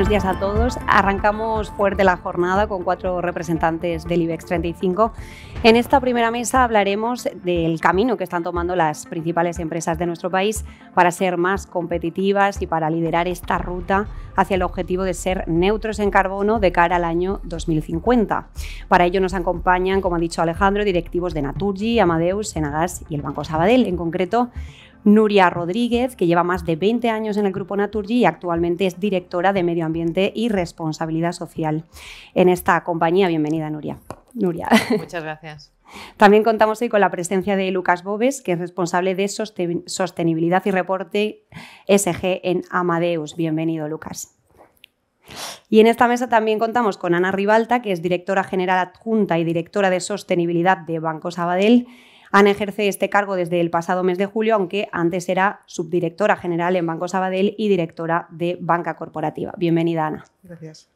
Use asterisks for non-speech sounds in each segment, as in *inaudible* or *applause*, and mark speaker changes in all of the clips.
Speaker 1: Buenos días a todos. Arrancamos fuerte la jornada con cuatro representantes del IBEX 35. En esta primera mesa hablaremos del camino que están tomando las principales empresas de nuestro país para ser más competitivas y para liderar esta ruta hacia el objetivo de ser neutros en carbono de cara al año 2050. Para ello nos acompañan, como ha dicho Alejandro, directivos de Naturgy, Amadeus, Senagas y el Banco Sabadell. En concreto, Nuria Rodríguez, que lleva más de 20 años en el Grupo Naturgy y actualmente es directora de Medio Ambiente y Responsabilidad Social en esta compañía. Bienvenida, Nuria. Nuria.
Speaker 2: Muchas gracias.
Speaker 1: *laughs* También contamos hoy con la presencia de Lucas Bobes, que es responsable de sostenibilidad y reporte SG en Amadeus. Bienvenido, Lucas. Y en esta mesa también contamos con Ana Ribalta, que es directora general adjunta y directora de sostenibilidad de Banco Sabadell, Ana ejerce este cargo desde el pasado mes de julio, aunque antes era subdirectora general en Banco Sabadell y directora de Banca Corporativa. Bienvenida, Ana. Gracias.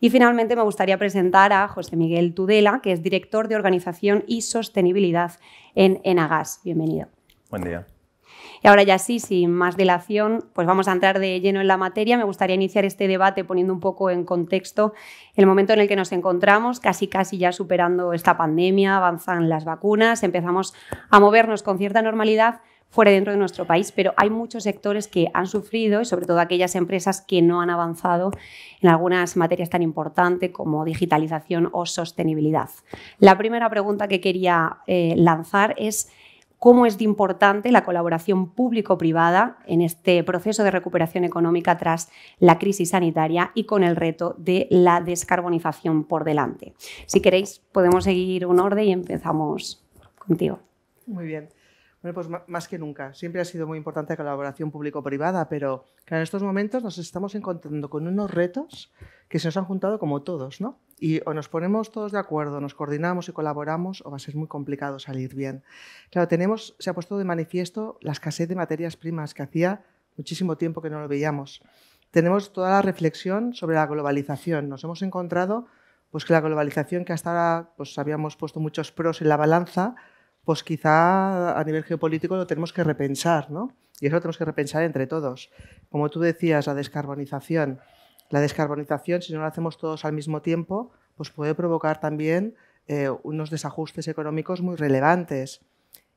Speaker 1: Y finalmente me gustaría presentar a José Miguel Tudela, que es director de Organización y Sostenibilidad en Enagas. Bienvenido. Buen día. Y ahora ya sí, sin más dilación, pues vamos a entrar de lleno en la materia. Me gustaría iniciar este debate poniendo un poco en contexto el momento en el que nos encontramos, casi casi ya superando esta pandemia, avanzan las vacunas, empezamos a movernos con cierta normalidad fuera y dentro de nuestro país, pero hay muchos sectores que han sufrido y sobre todo aquellas empresas que no han avanzado en algunas materias tan importantes como digitalización o sostenibilidad. La primera pregunta que quería eh, lanzar es cómo es de importante la colaboración público-privada en este proceso de recuperación económica tras la crisis sanitaria y con el reto de la descarbonización por delante. Si queréis, podemos seguir un orden y empezamos contigo.
Speaker 3: Muy bien. Bueno, pues más que nunca. Siempre ha sido muy importante la colaboración público-privada, pero en estos momentos nos estamos encontrando con unos retos que se nos han juntado como todos, ¿no? Y o nos ponemos todos de acuerdo, nos coordinamos y colaboramos, o va a ser muy complicado salir bien. Claro, tenemos, se ha puesto de manifiesto la escasez de materias primas, que hacía muchísimo tiempo que no lo veíamos. Tenemos toda la reflexión sobre la globalización. Nos hemos encontrado pues, que la globalización, que hasta ahora pues, habíamos puesto muchos pros en la balanza, pues quizá a nivel geopolítico lo tenemos que repensar, Y eso lo tenemos que repensar entre todos. Como tú decías, la descarbonización la descarbonización, si no la hacemos todos al mismo tiempo, pues puede provocar también eh, unos desajustes económicos muy relevantes.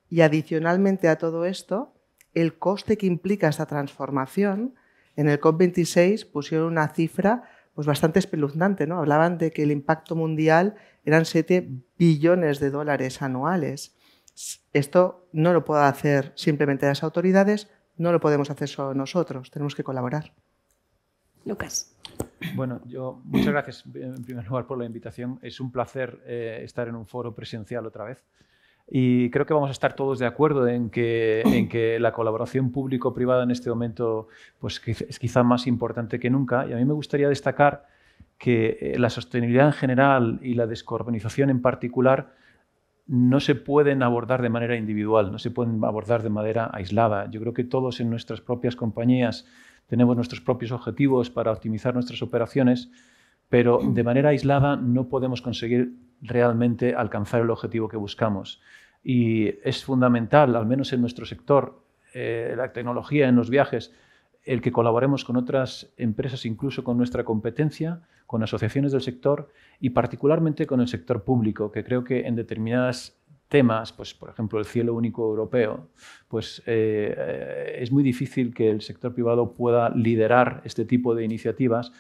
Speaker 3: Y adicionalmente a todo esto, el coste que implica esta transformación, en el COP26 pusieron una cifra pues bastante espeluznante, ¿no? Hablaban de que el impacto mundial eran 7 billones de dólares anuales. Esto no lo puede hacer simplemente las autoridades, no lo podemos hacer solo nosotros, tenemos que colaborar. Lucas. Bueno,
Speaker 4: yo muchas gracias en primer lugar por la invitación. Es un placer eh, estar en un foro presencial otra vez. Y creo que vamos a estar todos de acuerdo en que, la colaboración público-privada en este momento pues, es quizá más importante que nunca. Y a mí me gustaría destacar que eh, la sostenibilidad en general y la descarbonización en particular no se pueden abordar de manera individual, no se pueden abordar de manera aislada. Yo creo que todos en nuestras propias compañías tenemos nuestros propios objetivos para optimizar nuestras operaciones, pero de manera aislada no podemos conseguir realmente alcanzar el objetivo que buscamos. Y es fundamental, al menos en nuestro sector, eh, la tecnología, en los viajes, el que colaboremos con otras empresas, incluso con nuestra competencia, con asociaciones del sector y particularmente con el sector público, que creo que en determinadas temas, pues, por ejemplo, el cielo único europeo, pues eh, eh, es muy difícil que el sector privado pueda liderar este tipo de iniciativas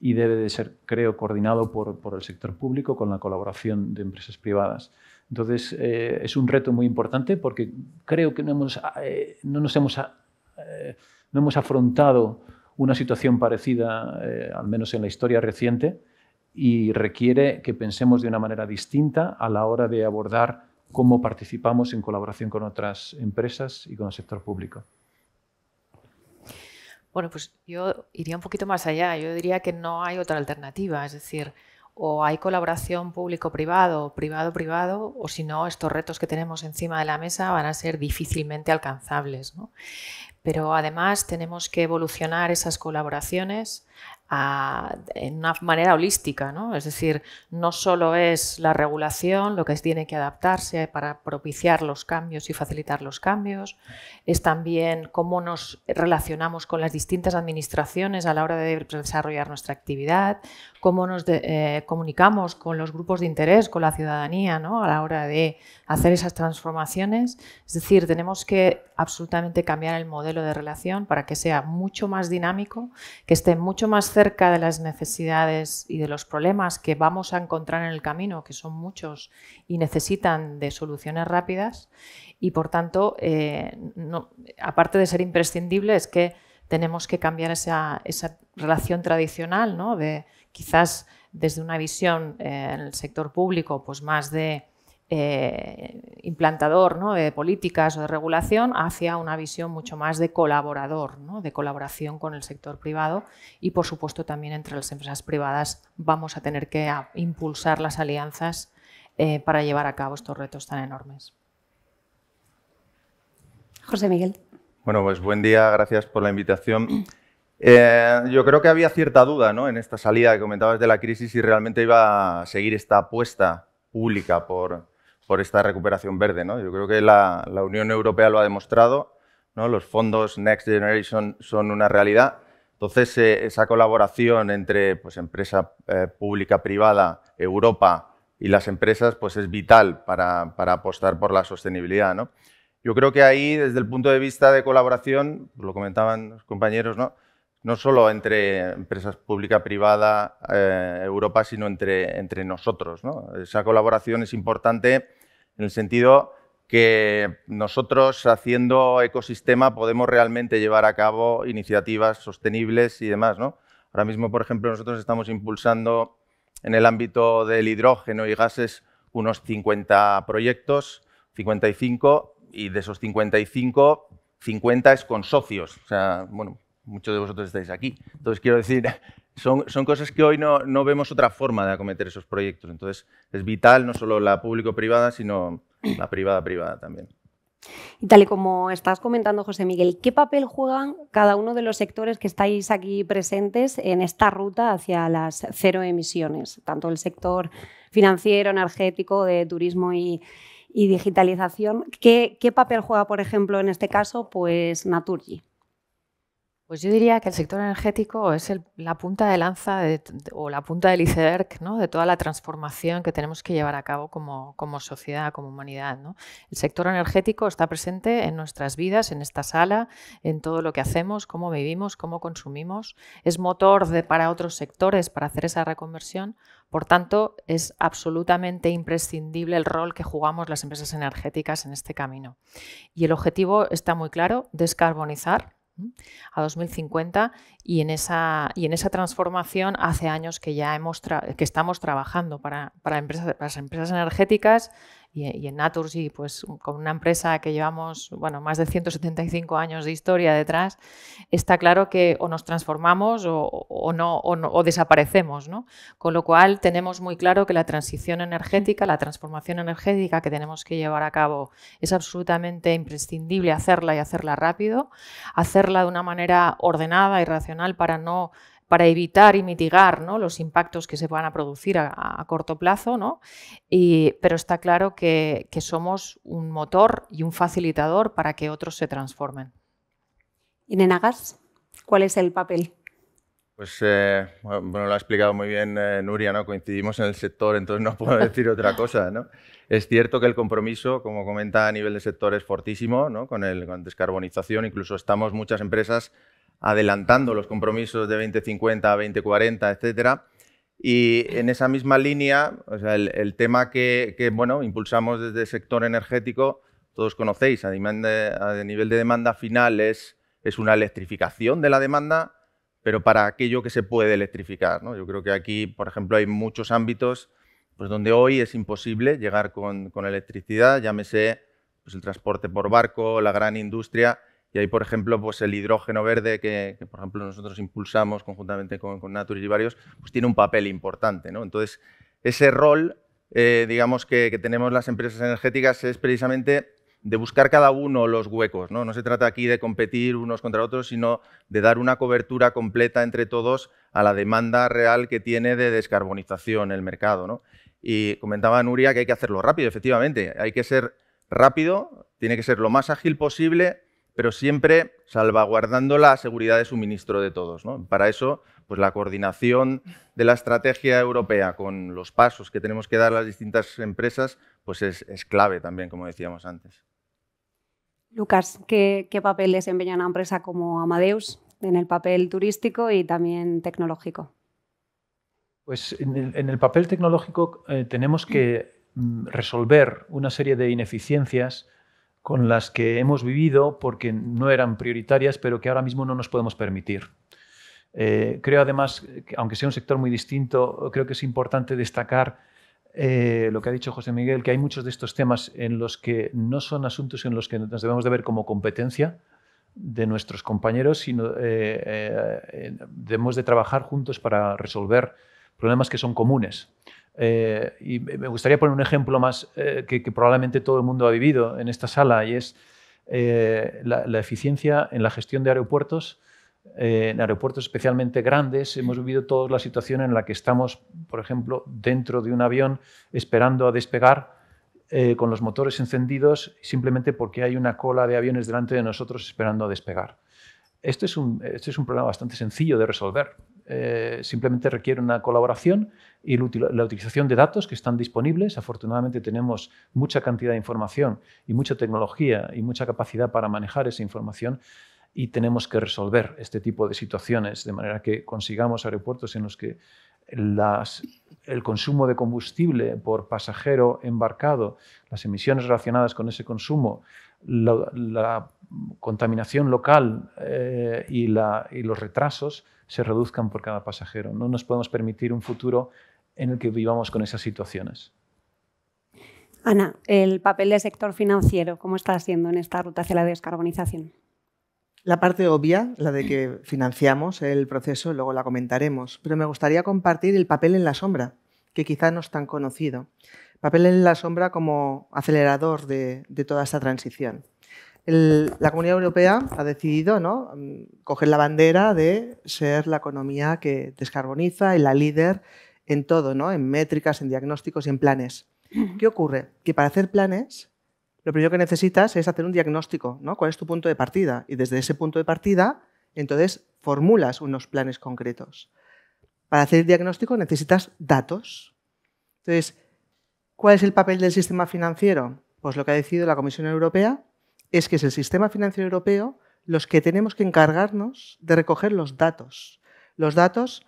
Speaker 4: y debe de ser, creo, coordinado por, por el sector público con la colaboración de empresas privadas. Entonces, eh, es un reto muy importante porque creo que no, hemos, no nos hemos, no hemos afrontado una situación parecida, al menos en la historia reciente, y requiere que pensemos de una manera distinta a la hora de abordar cómo participamos en colaboración con otras empresas y con el sector público.
Speaker 2: Bueno, pues yo iría un poquito más allá. Yo diría que no hay otra alternativa. Es decir, o hay colaboración público-privado, privado-privado, o si no, estos retos que tenemos encima de la mesa van a ser difícilmente alcanzables. Pero además tenemos que evolucionar esas colaboraciones en una manera holística, ¿no? Es decir, no solo es la regulación lo que tiene que adaptarse para propiciar los cambios y facilitar los cambios, es también cómo nos relacionamos con las distintas administraciones a la hora de desarrollar nuestra actividad, cómo nos eh, comunicamos con los grupos de interés, con la ciudadanía, ¿no? A la hora de hacer esas transformaciones. Es decir, tenemos que absolutamente cambiar el modelo de relación para que sea mucho más dinámico, que esté mucho más cerca de las necesidades y de los problemas que vamos a encontrar en el camino, que son muchos y necesitan de soluciones rápidas. Y por tanto, eh, aparte de ser imprescindible, es que tenemos que cambiar esa, relación tradicional, ¿no? de quizás desde una visión eh, en el sector público, pues más de eh, implantador de políticas o de regulación hacia una visión mucho más de colaborador, ¿no? de colaboración con el sector privado y por supuesto también entre las empresas privadas vamos a tener que ah, impulsar las alianzas eh, para llevar a cabo estos retos tan enormes. José Miguel.
Speaker 5: Bueno, pues buen día, gracias por la invitación. *clears throat* Eh, yo creo que había cierta duda ¿no? en esta salida que comentabas de la crisis si realmente iba a seguir esta apuesta pública por, por esta recuperación verde. ¿no? Yo creo que la, Unión Europea lo ha demostrado, ¿no? los fondos Next Generation son una realidad. Entonces, eh, esa colaboración entre pues, empresa eh, pública, privada, Europa y las empresas pues, es vital para, apostar por la sostenibilidad. Yo creo que ahí, desde el punto de vista de colaboración, lo comentaban los compañeros, ¿no? no solo entre empresas pública-privada eh, Europa, sino entre, entre nosotros. Esa colaboración es importante en el sentido que nosotros haciendo ecosistema podemos realmente llevar a cabo iniciativas sostenibles y demás. ¿no? Ahora mismo, por ejemplo, nosotros estamos impulsando en el ámbito del hidrógeno y gases unos 50 proyectos, 55, y de esos 55, 50 es con socios. O sea, bueno, muchos de vosotros estáis aquí. Entonces, quiero decir, son, cosas que hoy no, vemos otra forma de acometer esos proyectos. Entonces, es vital no solo la público-privada, sino la privada-privada también.
Speaker 1: Y tal y como estás comentando, José Miguel, ¿qué papel juegan cada uno de los sectores que estáis aquí presentes en esta ruta hacia las cero emisiones? Tanto el sector financiero, energético, de turismo y, digitalización. ¿Qué, papel juega, por ejemplo, en este caso, pues Naturgy?
Speaker 2: Pues yo diría que el sector energético es la punta de lanza o la punta del iceberg ¿no? de toda la transformación que tenemos que llevar a cabo como, sociedad, como humanidad. El sector energético está presente en nuestras vidas, en esta sala, en todo lo que hacemos, cómo vivimos, cómo consumimos. Es motor de, para otros sectores para hacer esa reconversión. Por tanto, es absolutamente imprescindible el rol que jugamos las empresas energéticas en este camino. Y el objetivo está muy claro, descarbonizar a 2050 y en esa, y en esa transformación hace años que ya hemos que estamos trabajando para, para, empresas, para las empresas energéticas y, y en Naturgy, pues con una empresa que llevamos bueno, más de 175 años de historia detrás, está claro que o nos transformamos o, o, no, o desaparecemos. ¿no? Con lo cual tenemos muy claro que la transición energética, la transformación energética que tenemos que llevar a cabo es absolutamente imprescindible hacerla y hacerla rápido, hacerla de una manera ordenada y racional para no para evitar y mitigar los impactos que se van a producir a, corto plazo, ¿no? pero está claro que, somos un motor y un facilitador para que otros se transformen.
Speaker 1: ¿Y Nenagas? ¿Cuál es el papel?
Speaker 5: Pues eh, bueno, lo ha explicado muy bien eh, Nuria, ¿no? coincidimos en el sector, entonces no puedo decir otra cosa. Es cierto que el compromiso, como comenta a nivel de sector, es fortísimo con, el, descarbonización. Incluso estamos muchas empresas adelantando los compromisos de 2050 2040, etcétera. Y en esa misma línea, el, tema que, bueno, impulsamos desde el sector energético, todos conocéis, a, nivel de demanda final es, una electrificación de la demanda, pero para aquello que se puede electrificar. Yo creo que aquí, por ejemplo, hay muchos ámbitos pues, donde hoy es imposible llegar con, con electricidad, llámese pues, el transporte por barco, la gran industria, y ahí, por ejemplo, pues el hidrógeno verde que, por ejemplo, nosotros impulsamos conjuntamente con, con Naturis y varios, pues tiene un papel importante. ¿no? Entonces, ese rol, eh, digamos, que, tenemos las empresas energéticas es precisamente de buscar cada uno los huecos. ¿no? se trata aquí de competir unos contra otros, sino de dar una cobertura completa entre todos a la demanda real que tiene de descarbonización el mercado. Y comentaba Nuria que hay que hacerlo rápido, efectivamente. Hay que ser rápido, tiene que ser lo más ágil posible pero siempre salvaguardando la seguridad de suministro de todos. Para eso, pues la coordinación de la estrategia europea con los pasos que tenemos que dar las distintas empresas, pues es, clave también, como decíamos antes.
Speaker 1: Lucas, ¿qué, papel desempeña una empresa como Amadeus en el papel turístico y también tecnológico?
Speaker 4: Pues en el, papel tecnológico eh, tenemos que mm, resolver una serie de ineficiencias con las que hemos vivido porque no eran prioritarias, pero que ahora mismo no nos podemos permitir. Eh, creo además, aunque sea un sector muy distinto, creo que es importante destacar eh, lo que ha dicho José Miguel, que hay muchos de estos temas en los que no son asuntos en los que nos debemos de ver como competencia de nuestros compañeros, sino eh, eh debemos de trabajar juntos para resolver problemas que son comunes. Eh, y me gustaría poner un ejemplo más eh, que, probablemente todo el mundo ha vivido en esta sala y es eh, la, eficiencia en la gestión de aeropuertos. en aeropuertos especialmente grandes hemos vivido todos la situación en la que estamos, por ejemplo, dentro de un avión esperando a despegar con los motores encendidos simplemente porque hay una cola de aviones delante de nosotros esperando a despegar. este es un problema bastante sencillo de resolver eh, simplemente requiere una colaboración y la utilización de datos que están disponibles. Afortunadamente tenemos mucha cantidad de información y mucha tecnología y mucha capacidad para manejar esa información y tenemos que resolver este tipo de situaciones de manera que consigamos aeropuertos en los que el consumo de combustible por pasajero embarcado, las emisiones relacionadas con ese consumo, la, contaminación local eh, y los retrasos se reduzcan por cada pasajero. No nos podemos permitir un futuro en el que vivamos con esas situaciones.
Speaker 1: Ana, el papel del sector financiero, ¿cómo está siendo en esta ruta hacia la descarbonización?
Speaker 3: La parte obvia, la de que financiamos el proceso, luego la comentaremos, pero me gustaría compartir el papel en la sombra, que quizá no es tan conocido. Papel en la sombra como acelerador de, de toda esta transición la Comunidad Europea ha decidido ¿no? Mm, coger la bandera de ser la economía que descarboniza y la líder en todo, en métricas, en diagnósticos y en planes. ¿Qué ocurre? Que para hacer planes, lo primero que necesitas es hacer un diagnóstico, ¿Cuál es tu punto de partida? Y desde ese punto de partida, entonces, formulas unos planes concretos. Para hacer el diagnóstico necesitas datos. Entonces, ¿cuál es el papel del sistema financiero? Pues lo que ha decidido la Comisión Europea es que es el sistema financiero europeo los que tenemos que encargarnos de recoger los datos. Los datos,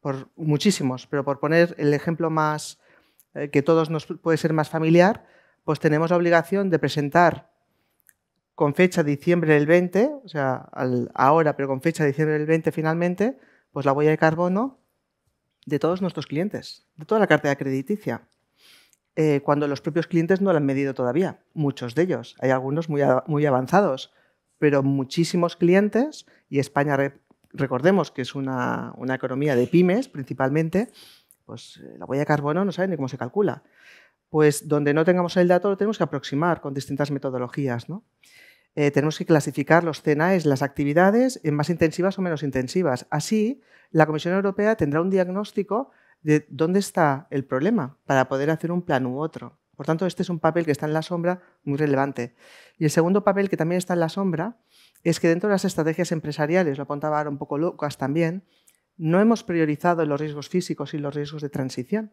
Speaker 3: por muchísimos, pero por poner el ejemplo más eh, que todos nos puede ser más familiar, pues tenemos la obligación de presentar con fecha diciembre del 20, o sea, ahora, pero con fecha de diciembre del 20 finalmente, pues la huella de carbono de todos nuestros clientes, de toda la cartera crediticia. Eh, cuando los propios clientes no lo han medido todavía, muchos de ellos. Hay algunos muy, muy avanzados, pero muchísimos clientes, y España, recordemos que es una, economía de pymes principalmente, pues eh, la huella de carbono no sabe ni cómo se calcula. Pues donde no tengamos el dato lo tenemos que aproximar con distintas metodologías. ¿no? Eh, tenemos que clasificar los CNAEs, las actividades, en más intensivas o menos intensivas. Así, la Comisión Europea tendrá un diagnóstico de dónde está el problema para poder hacer un plan u otro. Por tanto, este es un papel que está en la sombra muy relevante. Y el segundo papel que también está en la sombra es que dentro de las estrategias empresariales, lo apuntaba ahora un poco Lucas también, no hemos priorizado los riesgos físicos y los riesgos de transición.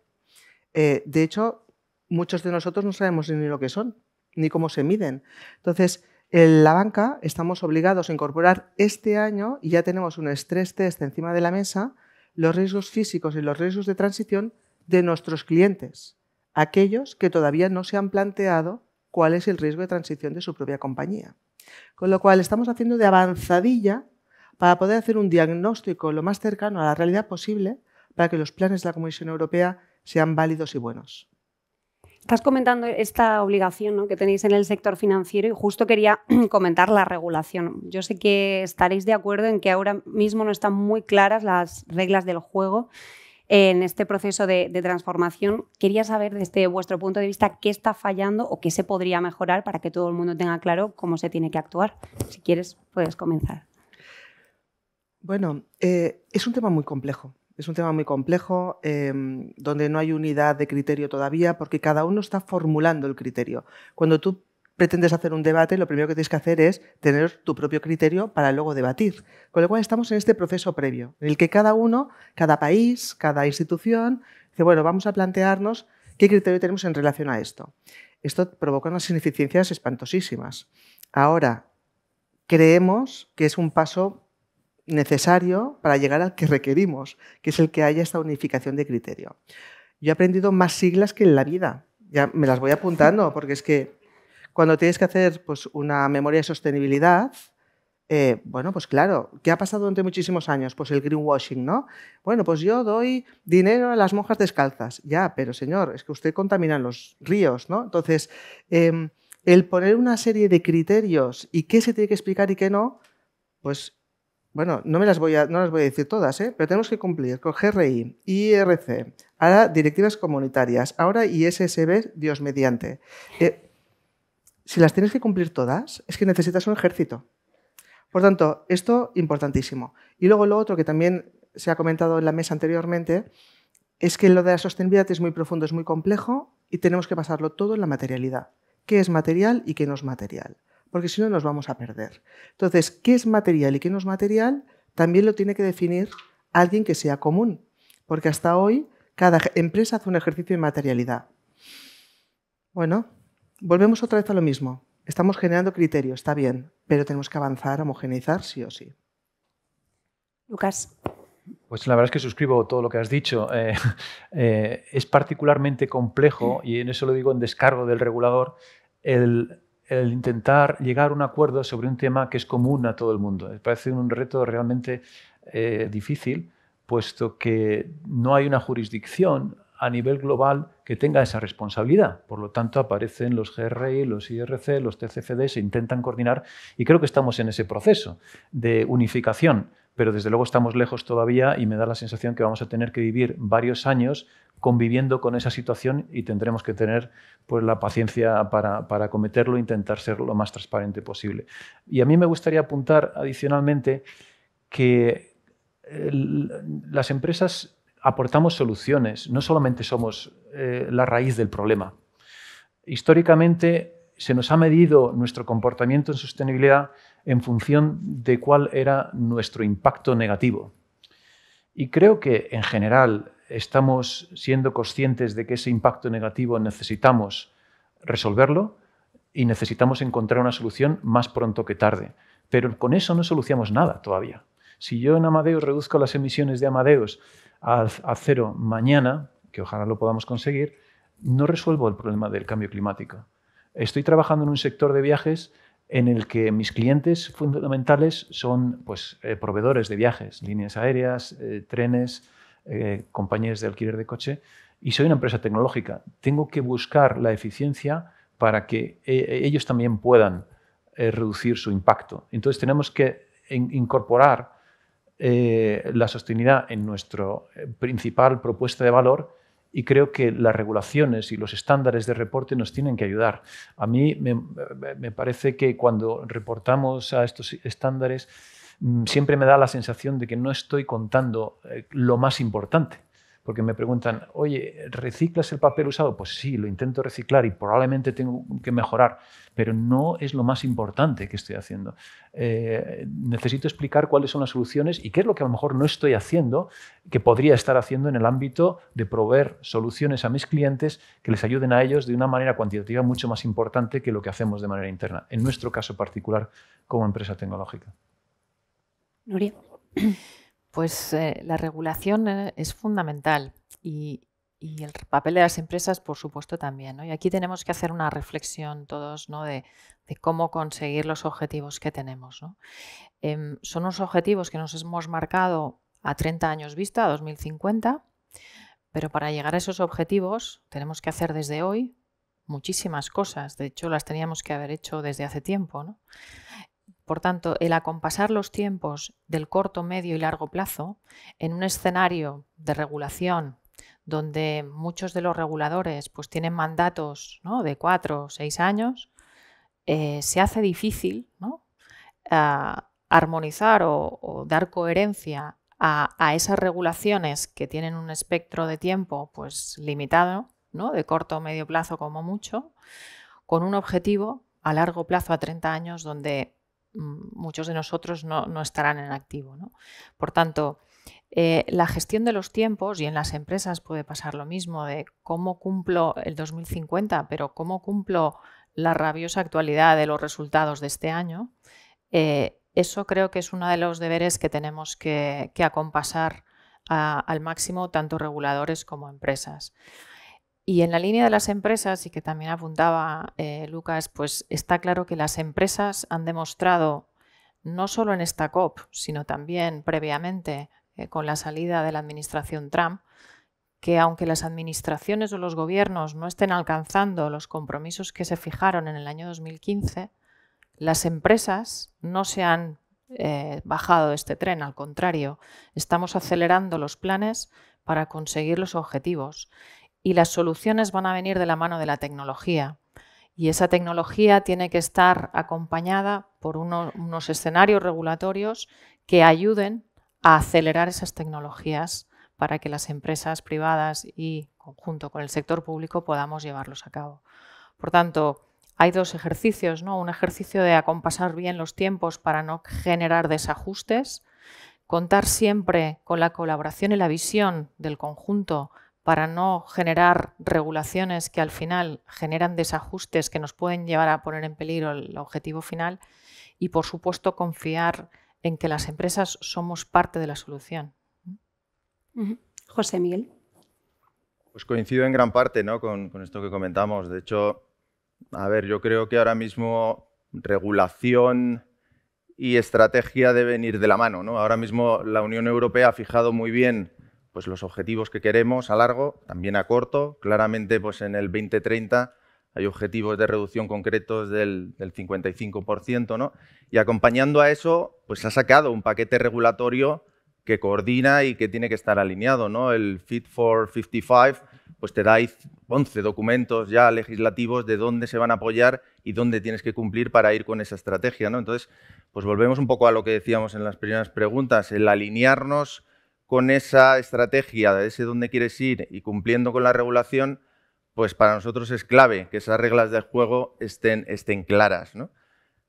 Speaker 3: Eh, de hecho, muchos de nosotros no sabemos ni lo que son, ni cómo se miden. Entonces, en la banca estamos obligados a incorporar este año, y ya tenemos un estrés test encima de la mesa, los riesgos físicos y los riesgos de transición de nuestros clientes, aquellos que todavía no se han planteado cuál es el riesgo de transición de su propia compañía. Con lo cual estamos haciendo de avanzadilla para poder hacer un diagnóstico lo más cercano a la realidad posible para que los planes de la Comisión Europea sean válidos y buenos. Estás
Speaker 1: comentando esta obligación que tenéis en el sector financiero y justo quería *clears throat* comentar la regulación. Yo sé que estaréis de acuerdo en que ahora mismo no están muy claras las reglas del juego en este proceso de, transformación. Quería saber desde vuestro punto de vista qué está fallando o qué se podría mejorar para que todo el mundo tenga claro cómo se tiene que actuar. Si quieres,
Speaker 3: puedes comenzar. Bueno, eh, es un tema muy complejo. Es un tema muy complejo, em, donde no hay unidad de criterio todavía, porque cada uno está formulando el criterio. Cuando tú pretendes hacer un debate, lo primero que tienes que hacer es tener tu propio criterio para luego debatir. Con lo cual estamos en este proceso previo, en el que cada uno, cada país, cada institución, dice, bueno, vamos a plantearnos qué criterio tenemos en relación a esto. Esto provoca unas ineficiencias espantosísimas. Ahora, creemos que es un paso necesario para llegar al que requerimos, que es el que haya esta unificación de criterio. Yo he aprendido más siglas que en la vida. Ya me las voy apuntando, *laughs* porque es que cuando tienes que hacer pues, una memoria de sostenibilidad, eh, bueno, pues claro, ¿qué ha pasado durante muchísimos años? Pues el greenwashing, ¿no? Bueno, pues yo doy dinero a las monjas descalzas. Ya, pero señor, es que usted contamina los ríos, ¿no? Entonces, em, el poner una serie de criterios y qué se tiene que explicar y qué no, pues bueno, no, me las voy a, no las voy a decir todas, ¿eh? pero tenemos que cumplir con GRI, IRC, ahora directivas comunitarias, ahora ISSB, Dios mediante. Eh, si las tienes que cumplir todas, es que necesitas un ejército. Por tanto, esto importantísimo. Y luego lo otro que también se ha comentado en la mesa anteriormente es que lo de la sostenibilidad es muy profundo, es muy complejo y tenemos que pasarlo todo en la materialidad. ¿Qué es material y qué no es material? porque si no nos vamos a perder. Entonces, ¿qué es material y qué no es material? También lo tiene que definir alguien que sea común, porque hasta hoy cada empresa hace un ejercicio de materialidad. Bueno, volvemos otra vez a lo mismo. Estamos generando criterios, está bien, pero tenemos que avanzar, homogeneizar sí o sí. Lucas.
Speaker 4: Pues la verdad es que suscribo todo lo que has dicho. Eh, *laughs* eh, es particularmente complejo, y en eso lo digo en descargo del regulador, el el intentar llegar a un acuerdo sobre un tema que es común a todo el mundo. Me parece un reto realmente eh, difícil, puesto que no hay una jurisdicción a nivel global que tenga esa responsabilidad. Por lo tanto, aparecen los GRI, los IRC, los TCFD, se intentan coordinar y creo que estamos en ese proceso de unificación pero desde luego estamos lejos todavía y me da la sensación que vamos a tener que vivir varios años conviviendo con esa situación y tendremos que tener pues, la paciencia para, acometerlo e intentar ser lo más transparente posible. Y a mí me gustaría apuntar adicionalmente que eh, las empresas aportamos soluciones, no solamente somos eh, la raíz del problema. Históricamente se nos ha medido nuestro comportamiento en sostenibilidad en función de cuál era nuestro impacto negativo. Y creo que en general estamos siendo conscientes de que ese impacto negativo necesitamos resolverlo y necesitamos encontrar una solución más pronto que tarde. Pero con eso no solucionamos nada todavía. Si yo en Amadeus reduzco las emisiones de Amadeus a, cero mañana, que ojalá lo podamos conseguir, no resuelvo el problema del cambio climático. Estoy trabajando en un sector de viajes en el que mis clientes fundamentales son pues, eh, proveedores de viajes, líneas aéreas, eh, trenes, eh, compañías de alquiler de coche, y soy una empresa tecnológica. Tengo que buscar la eficiencia para que ellos también puedan reducir su impacto. Entonces tenemos que incorporar la sostenibilidad en nuestra principal propuesta de valor y creo que las regulaciones y los estándares de reporte nos tienen que ayudar. A mí me, parece que cuando reportamos a estos estándares mm, siempre me da la sensación de que no estoy contando eh, lo más importante porque me preguntan, oye, ¿reciclas el papel usado? Pues sí, lo intento reciclar y probablemente tengo que mejorar, pero no es lo más importante que estoy haciendo. Eh, necesito explicar cuáles son las soluciones y qué es lo que a lo mejor no estoy haciendo, que podría estar haciendo en el ámbito de proveer soluciones a mis clientes que les ayuden a ellos de una manera cuantitativa mucho más importante que lo que hacemos de manera interna, en nuestro caso particular como empresa tecnológica.
Speaker 2: Nuria. Pues eh, la regulación eh, es fundamental y, el papel de las empresas, por supuesto, también. Y aquí tenemos que hacer una reflexión todos ¿no? de, cómo conseguir los objetivos que tenemos. Em, son unos objetivos que nos hemos marcado a 30 años vista, a 2050, pero para llegar a esos objetivos tenemos que hacer desde hoy muchísimas cosas. De hecho, las teníamos que haber hecho desde hace tiempo. ¿no? Por tanto, el acompasar los tiempos del corto, medio y largo plazo en un escenario de regulación donde muchos de los reguladores pues, tienen mandatos de cuatro o seis años, eh, se hace difícil armonizar o, dar coherencia a, esas regulaciones que tienen un espectro de tiempo pues, limitado, ¿no? de corto o medio plazo como mucho, con un objetivo a largo plazo, a 30 años, donde Mm, muchos de nosotros no, estarán en activo. Por tanto, eh, la gestión de los tiempos, y en las empresas puede pasar lo mismo, de cómo cumplo el 2050, pero cómo cumplo la rabiosa actualidad de los resultados de este año, eh, eso creo que es uno de los deberes que tenemos que, acompasar al máximo tanto reguladores como empresas. Y en la línea de las empresas, y que también apuntaba eh, Lucas, pues está claro que las empresas han demostrado, no solo en esta COP, sino también previamente eh, con la salida de la administración Trump, que aunque las administraciones o los gobiernos no estén alcanzando los compromisos que se fijaron en el año 2015, las empresas no se han eh, bajado de este tren, al contrario, estamos acelerando los planes para conseguir los objetivos y las soluciones van a venir de la mano de la tecnología. Y esa tecnología tiene que estar acompañada por unos escenarios regulatorios que ayuden a acelerar esas tecnologías para que las empresas privadas y junto con el sector público podamos llevarlos a cabo. Por tanto, hay dos ejercicios, ¿no? Un ejercicio de acompasar bien los tiempos para no generar desajustes, contar siempre con la colaboración y la visión del conjunto para no generar regulaciones que al final generan desajustes que nos pueden llevar a poner en peligro el objetivo final y, por supuesto, confiar en que las empresas somos parte de la solución.
Speaker 1: José Miguel.
Speaker 5: Pues coincido en gran parte con, esto que comentamos. De hecho, a ver, yo creo que ahora mismo regulación y estrategia deben ir de la mano. ¿no? Ahora mismo la Unión Europea ha fijado muy bien pues los objetivos que queremos a largo, también a corto. Claramente, pues en el 2030 hay objetivos de reducción concretos del, del 55%, ¿no? Y acompañando a eso, pues ha sacado un paquete regulatorio que coordina y que tiene que estar alineado, ¿no? El Fit for 55, pues te da 11 documentos ya legislativos de dónde se van a apoyar y dónde tienes que cumplir para ir con esa estrategia, ¿no? Entonces, pues volvemos un poco a lo que decíamos en las primeras preguntas, el alinearnos con esa estrategia de ese dónde quieres ir y cumpliendo con la regulación, pues para nosotros es clave que esas reglas del juego estén, claras.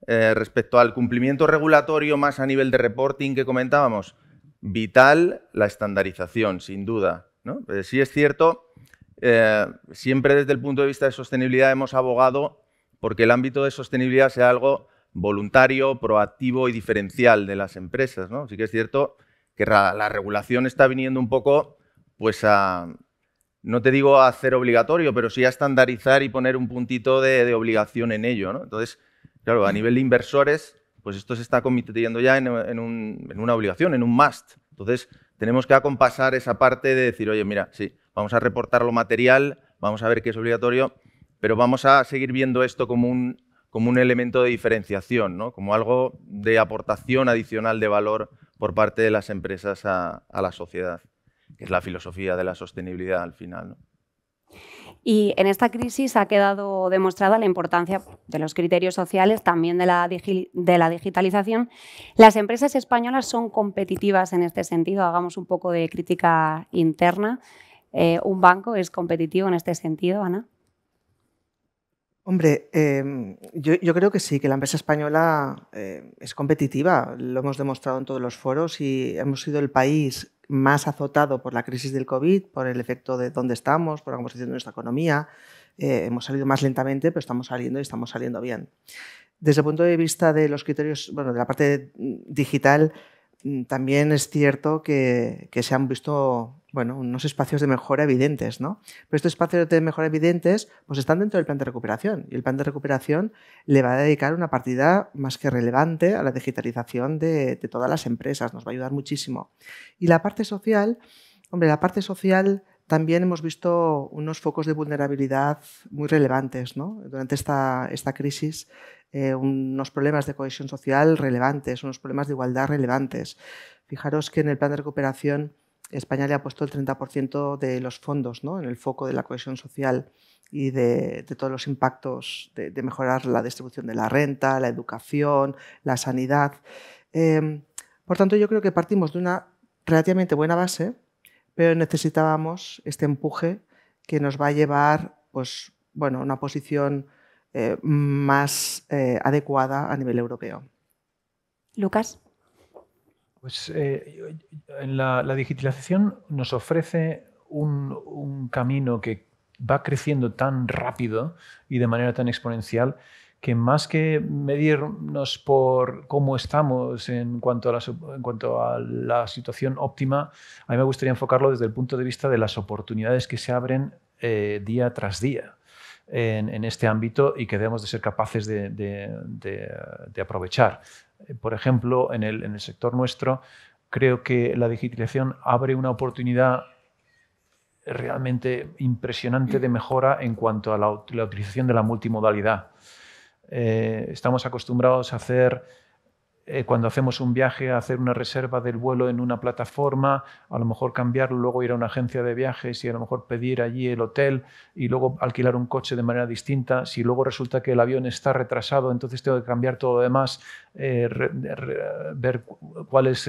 Speaker 5: Eh, respecto al cumplimiento regulatorio más a nivel de reporting que comentábamos, vital la estandarización, sin duda. Eh, sí es cierto, eh, siempre desde el punto de vista de sostenibilidad hemos abogado porque el ámbito de sostenibilidad sea algo voluntario, proactivo y diferencial de las empresas. Sí que es cierto que la regulación está viniendo un poco pues a, no te digo a hacer obligatorio, pero sí a estandarizar y poner un puntito de, obligación en ello. ¿no? Entonces, claro, a nivel de inversores, pues esto se está convirtiendo ya en una obligación, en un must. Entonces, tenemos que acompasar esa parte de decir, oye, mira, sí, vamos a reportar lo material, vamos a ver qué es obligatorio, pero vamos a seguir viendo esto como un como un elemento de diferenciación, ¿no? como algo de aportación adicional de valor por parte de las empresas a, la sociedad, que es la filosofía de la sostenibilidad al final.
Speaker 1: Y en esta crisis ha quedado demostrada la importancia de los criterios sociales, también de la, de la, digitalización. Las empresas españolas son competitivas en este sentido, hagamos un poco de crítica interna. Eh, ¿Un banco es competitivo en este sentido, Ana?
Speaker 3: Hombre, em, yo, creo que sí, que la empresa española eh, es competitiva, lo hemos demostrado en todos los foros y hemos sido el país más azotado por la crisis del COVID, por el efecto de dónde estamos, por la composición de nuestra economía. Eh, hemos salido más lentamente, pero estamos saliendo y estamos saliendo bien. Desde el punto de vista de los criterios, bueno, de la parte digital, mm, también es cierto que, que se han visto bueno, unos espacios de mejora evidentes, ¿no? Pero estos espacios de mejora evidentes, pues están dentro del plan de recuperación. Y el plan de recuperación le va a dedicar una partida más que relevante a la digitalización de, todas las empresas. Nos va a ayudar muchísimo. Y la parte social, hombre, la parte social también hemos visto unos focos de vulnerabilidad muy relevantes ¿no? durante esta, esta crisis, eh, unos problemas de cohesión social relevantes, unos problemas de igualdad relevantes. Fijaros que en el plan de recuperación España le ha puesto el 30% de los fondos ¿no? en el foco de la cohesión social y de, todos los impactos de, mejorar la distribución de la renta, la educación, la sanidad. Em, por tanto, yo creo que partimos de una relativamente buena base, pero necesitábamos este empuje que nos va a llevar pues, bueno, a una posición eh, más eh, adecuada a nivel europeo.
Speaker 4: Lucas. Pues eh, en la, digitalización nos ofrece un, camino que va creciendo tan rápido y de manera tan exponencial que más que medirnos por cómo estamos en cuanto, a la, en cuanto a la situación óptima, a mí me gustaría enfocarlo desde el punto de vista de las oportunidades que se abren eh, día tras día en, este ámbito y que debemos de ser capaces de, aprovechar. Eh, por ejemplo, en el, sector nuestro, creo que la digitalización abre una oportunidad realmente impresionante de mejora en cuanto a la, utilización de la multimodalidad. Eh, estamos acostumbrados a hacer eh, cuando hacemos un viaje, hacer una reserva del vuelo en una plataforma, a lo mejor cambiarlo, luego ir a una agencia de viajes y a lo mejor pedir allí el hotel y luego alquilar un coche de manera distinta. Si luego resulta que el avión está retrasado, entonces tengo que cambiar todo lo demás, eh, ver cuál es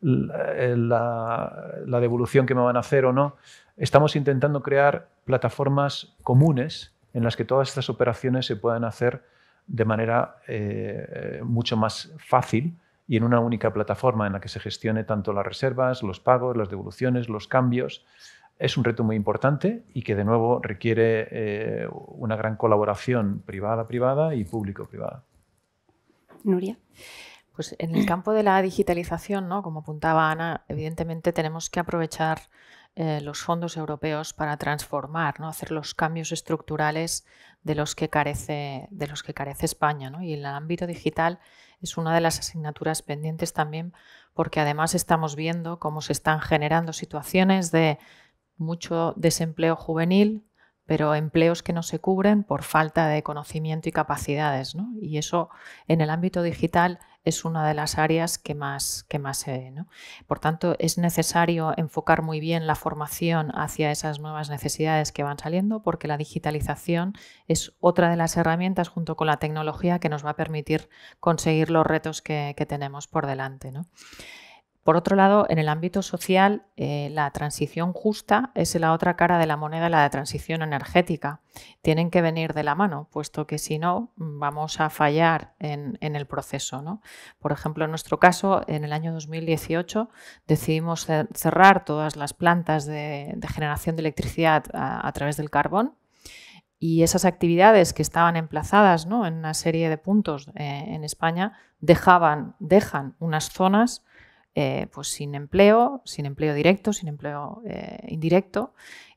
Speaker 4: la, la devolución que me van a hacer o no. Estamos intentando crear plataformas comunes en las que todas estas operaciones se puedan hacer de manera eh, mucho más fácil y en una única plataforma en la que se gestione tanto las reservas, los pagos, las devoluciones, los cambios. Es un reto muy importante y que de nuevo requiere eh, una gran colaboración privada-privada y público-privada.
Speaker 2: Nuria. Pues en el campo de la digitalización, ¿no? como apuntaba Ana, evidentemente tenemos que aprovechar eh, los fondos europeos para transformar, ¿no? hacer los cambios estructurales de los que carece, de los que carece España. Y Y el ámbito digital es una de las asignaturas pendientes también porque además estamos viendo cómo se están generando situaciones de mucho desempleo juvenil, pero empleos que no se cubren por falta de conocimiento y capacidades. Y eso en el ámbito digital es una de las áreas que más, que más se ve. Por tanto, es necesario enfocar muy bien la formación hacia esas nuevas necesidades que van saliendo, porque la digitalización es otra de las herramientas junto con la tecnología que nos va a permitir conseguir los retos que, tenemos por delante. Por otro lado, en el ámbito social, eh, la transición justa es la otra cara de la moneda, la de transición energética. Tienen que venir de la mano, puesto que si no, mm, vamos a fallar en, el proceso. Por ejemplo, en nuestro caso, en el año 2018 decidimos cerrar todas las plantas de, generación de electricidad a, través del carbón y esas actividades que estaban emplazadas en una serie de puntos eh, en España dejaban, dejan unas zonas eh, pues sin empleo, sin empleo directo, sin empleo eh, indirecto.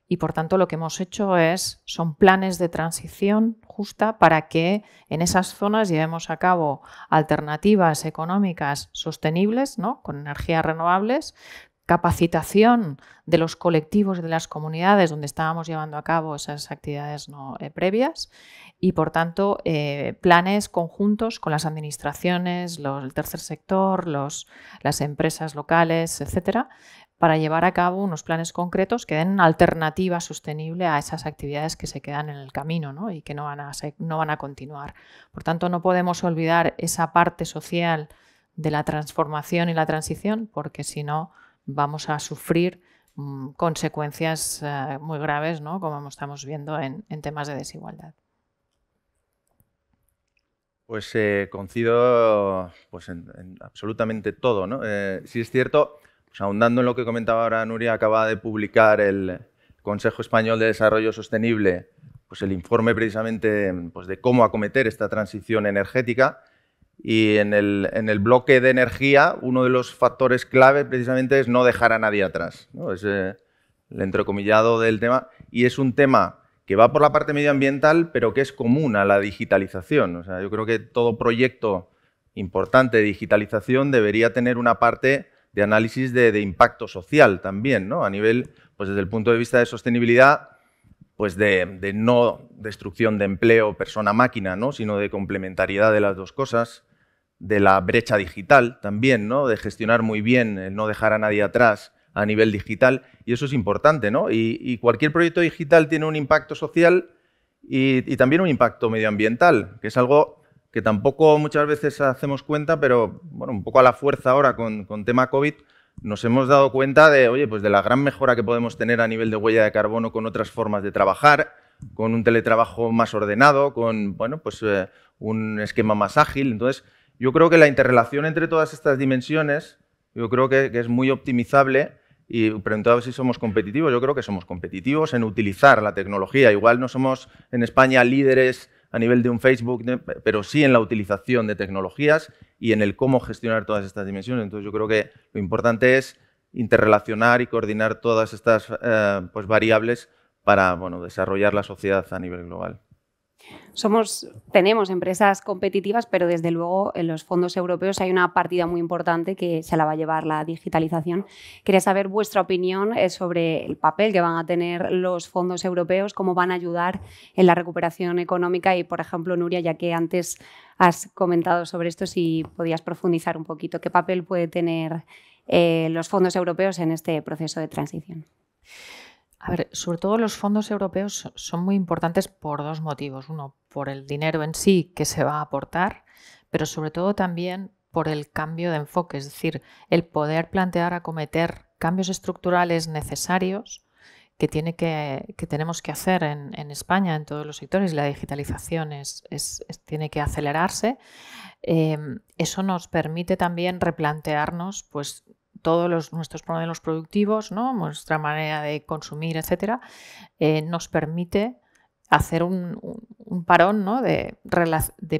Speaker 2: Y por tanto lo que hemos hecho es, son planes de transición justa para que en esas zonas llevemos a cabo alternativas económicas sostenibles, ¿no? con energías renovables, capacitación de los colectivos y de las comunidades donde estábamos llevando a cabo esas actividades eh, previas y, por tanto, eh, planes conjuntos con las administraciones, el tercer sector, los, las empresas locales, etcétera, para llevar a cabo unos planes concretos que den una alternativa sostenible a esas actividades que se quedan en el camino ¿no? y que no van, a no van a continuar. Por tanto, no podemos olvidar esa parte social de la transformación y la transición, porque si no, vamos a sufrir mm, consecuencias eh, muy graves, ¿no? como estamos viendo en, temas de desigualdad.
Speaker 5: Pues eh, coincido pues, en, absolutamente todo. ¿no? Eh, si es cierto, pues ahondando en lo que comentaba ahora Nuria, acaba de publicar el Consejo Español de Desarrollo Sostenible pues el informe precisamente pues, de cómo acometer esta transición energética y en el, en el, bloque de energía, uno de los factores clave precisamente es no dejar a nadie atrás. ¿no? Es eh, el entrecomillado del tema. Y es un tema que va por la parte medioambiental, pero que es común a la digitalización. O sea, yo creo que todo proyecto importante de digitalización debería tener una parte de análisis de, impacto social también, ¿no? A nivel, pues desde el punto de vista de sostenibilidad, pues de, de, no destrucción de empleo persona-máquina, ¿no? sino de complementariedad de las dos cosas, de la brecha digital también, ¿no? de gestionar muy bien, no dejar a nadie atrás a nivel digital, y eso es importante. Y, cualquier proyecto digital tiene un impacto social y, también un impacto medioambiental, que es algo que tampoco muchas veces hacemos cuenta, pero bueno, un poco a la fuerza ahora con, tema COVID, nos hemos dado cuenta de, oye, pues de la gran mejora que podemos tener a nivel de huella de carbono con otras formas de trabajar, con un teletrabajo más ordenado, con bueno, pues, eh, un esquema más ágil. Entonces, yo creo que la interrelación entre todas estas dimensiones, yo creo que, es muy optimizable y preguntaba si somos competitivos. Yo creo que somos competitivos en utilizar la tecnología. Igual no somos en España líderes a nivel de un Facebook, pero sí en la utilización de tecnologías y en el cómo gestionar todas estas dimensiones. Entonces yo creo que lo importante es interrelacionar y coordinar todas estas eh, pues, variables para bueno, desarrollar la sociedad a nivel global.
Speaker 1: Somos, tenemos empresas competitivas, pero desde luego en los fondos europeos hay una partida muy importante que se la va a llevar la digitalización. Quería saber vuestra opinión eh, sobre el papel que van a tener los fondos europeos, cómo van a ayudar en la recuperación económica y, por ejemplo, Nuria, ya que antes has comentado sobre esto, si podías profundizar un poquito, qué papel puede tener eh, los fondos europeos en este proceso de transición
Speaker 2: sobre todo los fondos europeos son muy importantes por dos motivos. Uno, por el dinero en sí que se va a aportar, pero sobre todo también por el cambio de enfoque, es decir, el poder plantear acometer cambios estructurales necesarios que, tiene que, tenemos que hacer en, España en todos los sectores y la digitalización tiene que acelerarse. Eh, eso nos permite también replantearnos pues, todos los, nuestros modelos productivos, ¿no? nuestra manera de consumir, etcétera, eh, nos permite hacer un, parón de,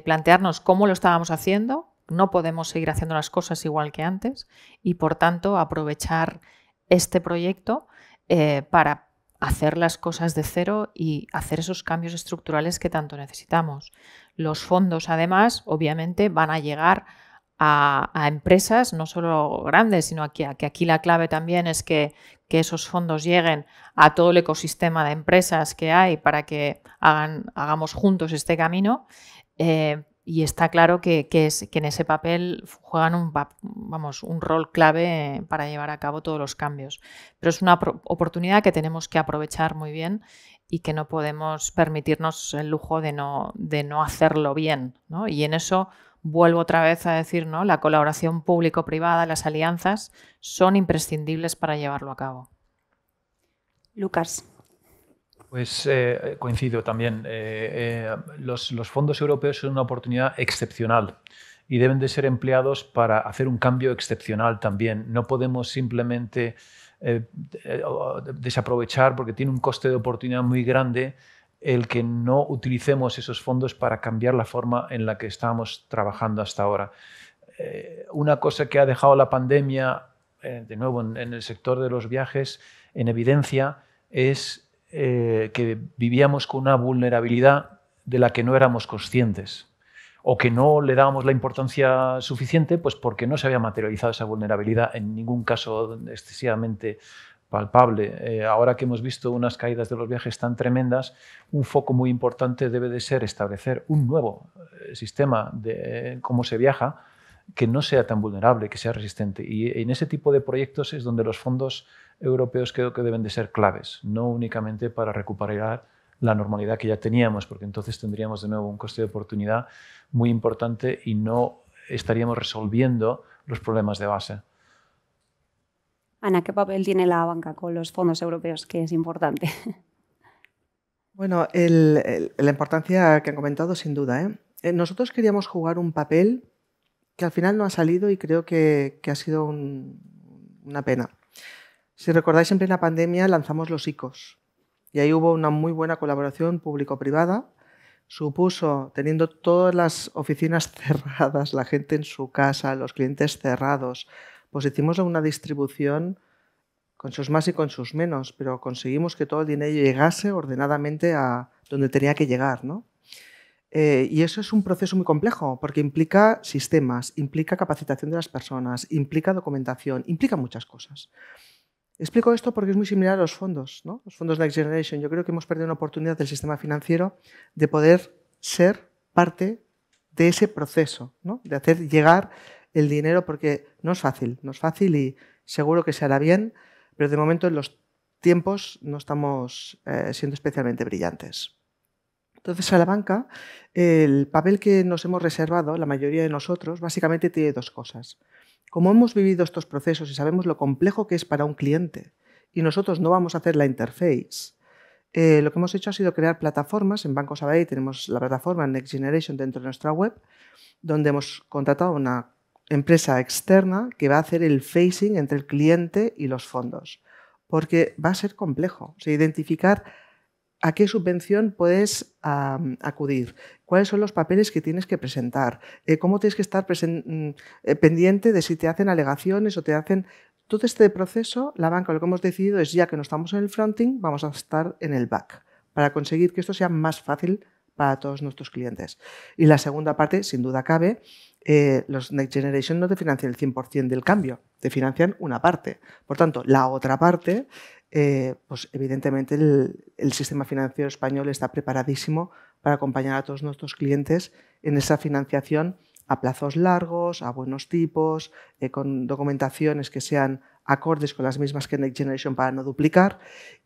Speaker 2: plantearnos cómo lo estábamos haciendo, no podemos seguir haciendo las cosas igual que antes y por tanto aprovechar este proyecto eh, para hacer las cosas de cero y hacer esos cambios estructurales que tanto necesitamos. Los fondos además obviamente van a llegar a, empresas, no solo grandes, sino que, que aquí la clave también es que, que, esos fondos lleguen a todo el ecosistema de empresas que hay para que hagan, hagamos juntos este camino. Eh, y está claro que, que, es, que en ese papel juegan un, vamos, un rol clave para llevar a cabo todos los cambios. Pero es una oportunidad que tenemos que aprovechar muy bien y que no podemos permitirnos el lujo de no, de no hacerlo bien. ¿no? Y en eso vuelvo otra vez a decir, ¿no? La colaboración público-privada, las alianzas son imprescindibles para llevarlo a cabo.
Speaker 1: Lucas.
Speaker 4: Pues eh, coincido también. Eh, eh, los, fondos europeos son una oportunidad excepcional y deben de ser empleados para hacer un cambio excepcional también. No podemos simplemente desaprovechar porque tiene un coste de oportunidad muy grande el que no utilicemos esos fondos para cambiar la forma en la que estábamos trabajando hasta ahora. Eh, una cosa que ha dejado la pandemia, eh, de nuevo en, el sector de los viajes, en evidencia, es eh, que vivíamos con una vulnerabilidad de la que no éramos conscientes o que no le dábamos la importancia suficiente, pues porque no se había materializado esa vulnerabilidad en ningún caso excesivamente palpable. Eh, ahora que hemos visto unas caídas de los viajes tan tremendas, un foco muy importante debe de ser establecer un nuevo eh, sistema de eh, cómo se viaja que no sea tan vulnerable, que sea resistente. Y en ese tipo de proyectos es donde los fondos europeos creo que deben de ser claves, no únicamente para recuperar la normalidad que ya teníamos, porque entonces tendríamos de nuevo un coste de oportunidad muy importante y no estaríamos resolviendo los
Speaker 3: problemas de base.
Speaker 1: Ana, ¿qué papel tiene la banca con los fondos europeos? Que es importante. *laughs*
Speaker 3: Bueno, la importancia que han comentado, sin duda. ¿eh? Eh, nosotros queríamos jugar un papel que al final no ha salido y creo que, ha sido una pena. Si recordáis, en plena pandemia lanzamos los ICOs y ahí hubo una muy buena colaboración público-privada. Supuso, teniendo todas las oficinas *laughs* cerradas, la gente en su casa, los clientes cerrados, pues hicimos una distribución con sus más y con sus menos, pero conseguimos que todo el dinero llegase ordenadamente a donde tenía que llegar, eh, y eso es un proceso muy complejo, porque implica sistemas, implica capacitación de las personas, implica documentación, implica muchas cosas. Explico esto porque es muy similar a los fondos, ¿no? los fondos Next Generation. Yo creo que hemos perdido una oportunidad del sistema financiero de poder ser parte de ese proceso, ¿no? de hacer llegar el dinero porque no es fácil, no es fácil y seguro que se hará bien, pero de momento en los tiempos no estamos eh, siendo especialmente brillantes. Entonces, a la banca, el papel que nos hemos reservado, la mayoría de nosotros, básicamente tiene dos cosas. Como hemos vivido estos procesos y sabemos lo complejo que es para un cliente, y nosotros no vamos a hacer la interface, eh, lo que hemos hecho ha sido crear plataformas. En Banco Sabadell tenemos la plataforma Next Generation dentro de nuestra web, donde hemos contratado una empresa externa que va a hacer el facing entre el cliente y los fondos, porque va a ser complejo o identificar a qué subvención puedes acudir, cuáles son los papeles que tienes que presentar, eh, cómo tienes que estar mm, eh, pendiente de si te hacen alegaciones o te hacen... Todo este proceso, la banca lo que hemos decidido es ya que no estamos en el fronting, vamos a estar en el back, para conseguir que esto sea más fácil para todos nuestros clientes. Y la segunda parte, sin duda cabe, eh, los Next Generation no te financian el 100% del cambio, te financian una parte. Por tanto, la otra parte, eh, pues evidentemente el, sistema financiero español está preparadísimo para acompañar a todos nuestros clientes en esa financiación a plazos largos, a buenos tipos, eh, con documentaciones que sean acordes con las mismas que Next Generation para no duplicar.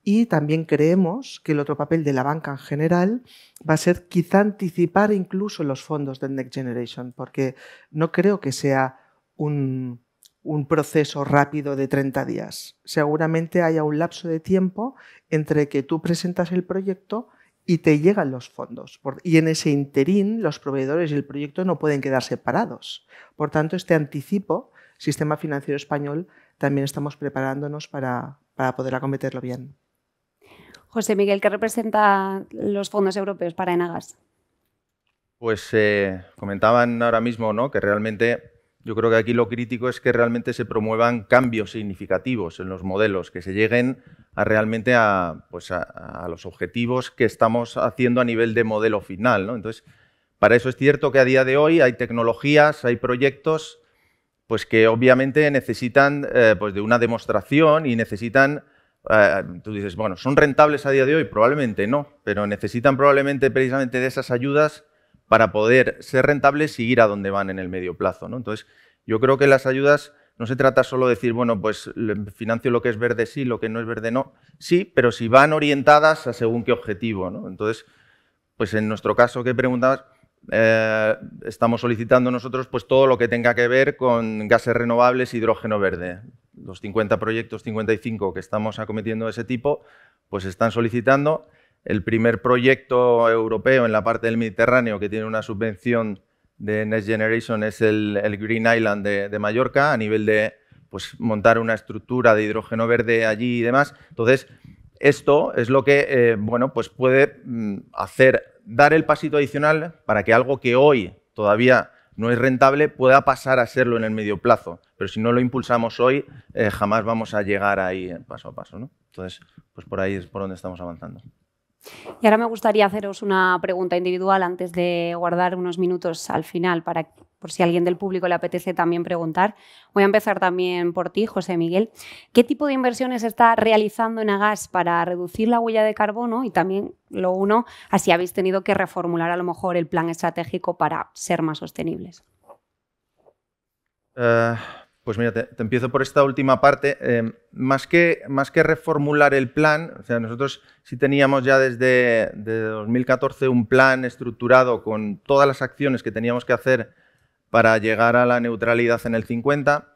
Speaker 3: Y también creemos que el otro papel de la banca en general va a ser quizá anticipar incluso los fondos de Next Generation, porque no creo que sea un, un proceso rápido de 30 días. Seguramente haya un lapso de tiempo entre que tú presentas el proyecto y te llegan los fondos. Y en ese interín, los proveedores y el proyecto no pueden quedar separados. Por tanto, este anticipo, sistema financiero español, también estamos preparándonos para, poder acometerlo bien.
Speaker 1: José Miguel, ¿qué representa los fondos europeos para Enagas?
Speaker 5: Pues eh, comentaban ahora mismo ¿no? que realmente yo creo que aquí lo crítico es que realmente se promuevan cambios significativos en los modelos, que se lleguen a realmente a, pues los objetivos que estamos haciendo a nivel de modelo final. Entonces, para eso es cierto que a día de hoy hay tecnologías, hay proyectos pues que obviamente necesitan eh, pues de una demostración y necesitan, eh, tú dices, bueno, ¿son rentables a día de hoy? Probablemente no, pero necesitan probablemente precisamente de esas ayudas para poder ser rentables y ir a donde van en el medio plazo. ¿no? Entonces, yo creo que las ayudas no se trata solo de decir, bueno, pues financio lo que es verde sí, lo que no es verde no. Sí, pero si van orientadas a según qué objetivo. Entonces, pues en nuestro caso ¿qué preguntabas, eh, estamos solicitando nosotros pues, todo lo que tenga que ver con gases renovables, hidrógeno verde. Los 50 proyectos, 55 que estamos acometiendo de ese tipo, pues están solicitando. El primer proyecto europeo en la parte del Mediterráneo que tiene una subvención de Next Generation es el, Green Island de, de, Mallorca, a nivel de pues, montar una estructura de hidrógeno verde allí y demás. Entonces, esto es lo que eh, bueno, pues puede mm, hacer, dar el pasito adicional para que algo que hoy todavía no es rentable pueda pasar a serlo en el medio plazo. Pero si no lo impulsamos hoy, eh, jamás vamos a llegar ahí paso a paso. ¿no? Entonces, pues por ahí es por donde estamos avanzando.
Speaker 1: Y ahora me gustaría haceros una pregunta individual antes de guardar unos minutos al final para por si alguien del público le apetece también preguntar. Voy a empezar también por ti, José Miguel. ¿Qué tipo de inversiones está realizando en agas para reducir la huella de carbono? Y también lo uno, así habéis tenido que reformular a lo mejor el plan estratégico para ser más sostenibles.
Speaker 5: Eh, pues mira, te, empiezo por esta última parte. Eh, más, que, reformular el plan, o sea, nosotros sí teníamos ya desde 2014 un plan estructurado con todas las acciones que teníamos que hacer para llegar a la neutralidad en el 50.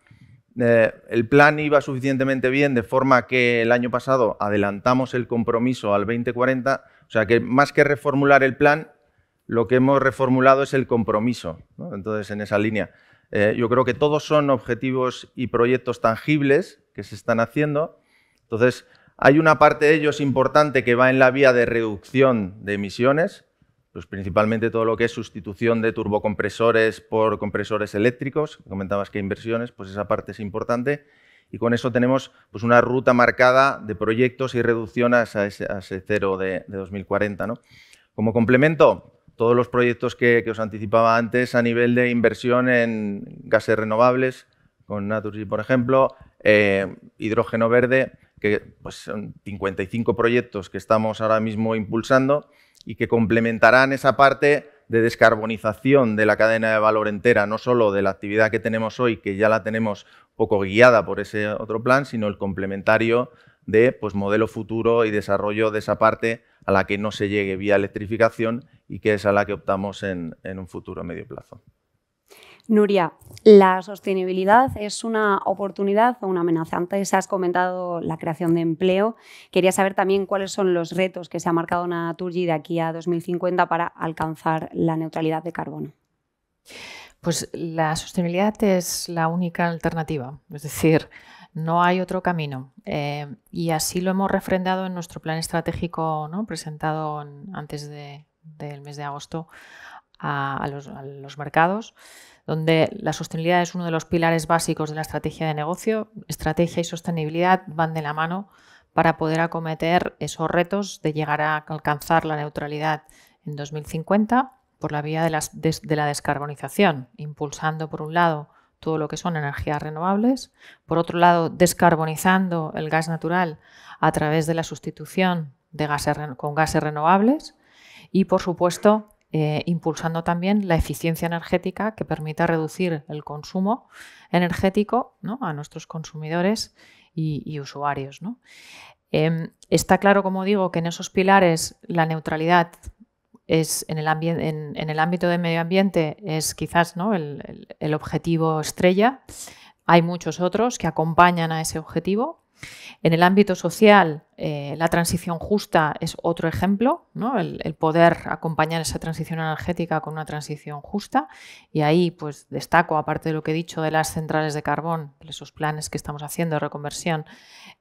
Speaker 5: Eh, el plan iba suficientemente bien, de forma que el año pasado adelantamos el compromiso al 2040, o sea que más que reformular el plan, lo que hemos reformulado es el compromiso. Entonces, en esa línea, eh, yo creo que todos son objetivos y proyectos tangibles que se están haciendo. Entonces, hay una parte de ellos importante que va en la vía de reducción de emisiones, pues principalmente todo lo que es sustitución de turbocompresores por compresores eléctricos, comentabas que inversiones, pues esa parte es importante. Y con eso tenemos pues, una ruta marcada de proyectos y reducción a ese, cero de, 2040. Como complemento, todos los proyectos que, os anticipaba antes a nivel de inversión en gases renovables, con Naturgy, por ejemplo, eh, hidrógeno verde, que pues, son 55 proyectos que estamos ahora mismo impulsando y que complementarán esa parte de descarbonización de la cadena de valor entera, no solo de la actividad que tenemos hoy, que ya la tenemos poco guiada por ese otro plan, sino el complementario de pues, modelo futuro y desarrollo de esa parte a la que no se llegue vía electrificación y que es a la que optamos en, en un futuro medio plazo.
Speaker 1: Nuria, la sostenibilidad es una oportunidad o una amenaza. Antes has comentado la creación de empleo. Quería saber también cuáles son los retos que se ha marcado Naturgy de aquí a 2050 para alcanzar la neutralidad de carbono.
Speaker 2: Pues la sostenibilidad es la única alternativa, es decir, no hay otro camino. Eh, y así lo hemos refrendado en nuestro plan estratégico presentado antes del mes de agosto a los mercados donde la sostenibilidad es uno de los pilares básicos de la estrategia de negocio. Estrategia y sostenibilidad van de la mano para poder acometer esos retos de llegar a alcanzar la neutralidad en 2050 por la vía de, la descarbonización, impulsando por un lado todo lo que son energías renovables, por otro lado descarbonizando el gas natural a través de la sustitución de gases, con gases renovables y por supuesto eh, impulsando también la eficiencia energética que permita reducir el consumo energético a nuestros consumidores y, usuarios. Em, está claro, como digo, que en esos pilares la neutralidad es en el, ámbito del medio ambiente es quizás ¿no? el objetivo estrella. Hay muchos otros que acompañan a ese objetivo. En el ámbito social eh, la transición justa es otro ejemplo, ¿no? el, poder acompañar esa transición energética con una transición justa. Y ahí pues, destaco, aparte de lo que he dicho de las centrales de carbón, de esos planes que estamos haciendo de reconversión,